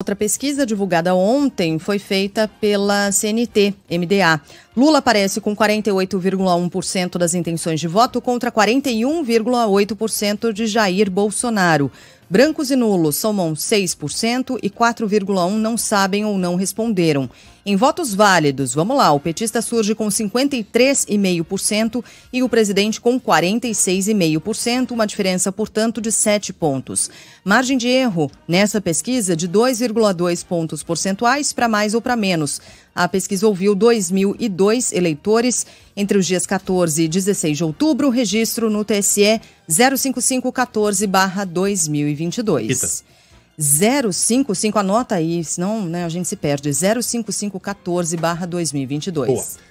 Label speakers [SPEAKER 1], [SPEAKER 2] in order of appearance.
[SPEAKER 1] Outra pesquisa divulgada ontem foi feita pela CNT, MDA. Lula aparece com 48,1% das intenções de voto contra 41,8% de Jair Bolsonaro. Brancos e nulos somam 6% e 4,1% não sabem ou não responderam. Em votos válidos, vamos lá, o petista surge com 53,5% e o presidente com 46,5%, uma diferença, portanto, de 7 pontos. Margem de erro nessa pesquisa de 2,2 pontos percentuais para mais ou para menos. A pesquisa ouviu 2.002 eleitores entre os dias 14 e 16 de outubro, o registro no TSE 05514-2022. 055, anota aí, senão né, a gente se perde. 05514-2022. Boa.